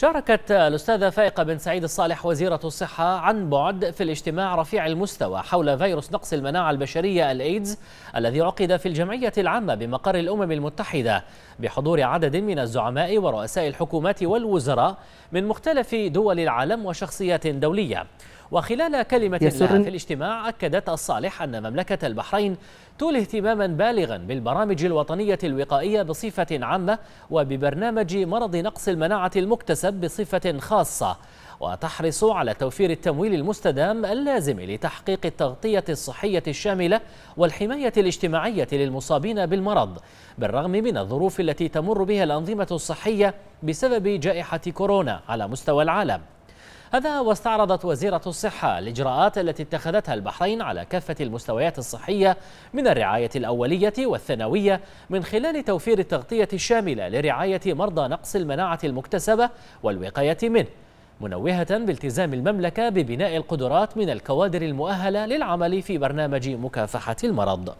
شاركت الأستاذة فائقة بن سعيد الصالح وزيرة الصحة عن بعد في الاجتماع رفيع المستوى حول فيروس نقص المناعة البشرية الإيدز الذي عقد في الجمعية العامة بمقر الأمم المتحدة بحضور عدد من الزعماء ورؤساء الحكومات والوزراء من مختلف دول العالم وشخصيات دولية وخلال كلمة لها في الاجتماع أكدت الصالح أن مملكة البحرين تولي اهتماما بالغا بالبرامج الوطنية الوقائية بصفة عامة وببرنامج مرض نقص المناعة المكتسب بصفة خاصة وتحرص على توفير التمويل المستدام اللازم لتحقيق التغطية الصحية الشاملة والحماية الاجتماعية للمصابين بالمرض بالرغم من الظروف التي تمر بها الأنظمة الصحية بسبب جائحة كورونا على مستوى العالم هذا واستعرضت وزيرة الصحة الإجراءات التي اتخذتها البحرين على كافة المستويات الصحية من الرعاية الأولية والثانوية من خلال توفير التغطية الشاملة لرعاية مرضى نقص المناعة المكتسبة والوقاية منه منوهة بالتزام المملكة ببناء القدرات من الكوادر المؤهلة للعمل في برنامج مكافحة المرض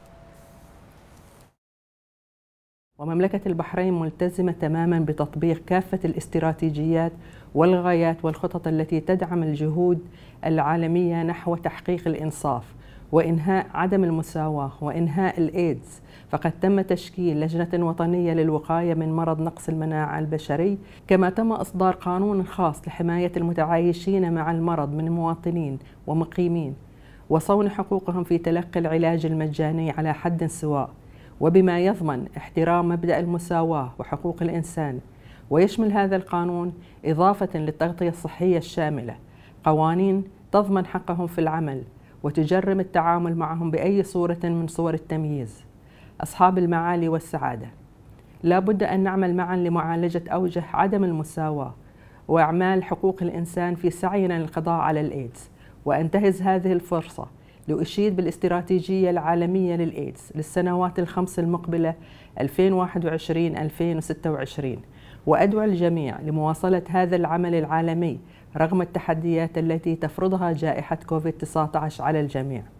ومملكة البحرين ملتزمة تماما بتطبيق كافة الاستراتيجيات والغايات والخطط التي تدعم الجهود العالمية نحو تحقيق الإنصاف وإنهاء عدم المساواة وإنهاء الإيدز فقد تم تشكيل لجنة وطنية للوقاية من مرض نقص المناعة البشري كما تم إصدار قانون خاص لحماية المتعايشين مع المرض من مواطنين ومقيمين وصون حقوقهم في تلقي العلاج المجاني على حد سواء وبما يضمن احترام مبدا المساواه وحقوق الانسان ويشمل هذا القانون اضافه للتغطيه الصحيه الشامله قوانين تضمن حقهم في العمل وتجرم التعامل معهم باي صوره من صور التمييز اصحاب المعالي والسعاده لا بد ان نعمل معا لمعالجه اوجه عدم المساواه واعمال حقوق الانسان في سعينا للقضاء على الايدز وانتهز هذه الفرصه لأشيد بالاستراتيجية العالمية للإيدز للسنوات الخمس المقبلة 2021-2026 وأدعو الجميع لمواصلة هذا العمل العالمي رغم التحديات التي تفرضها جائحة كوفيد-19 على الجميع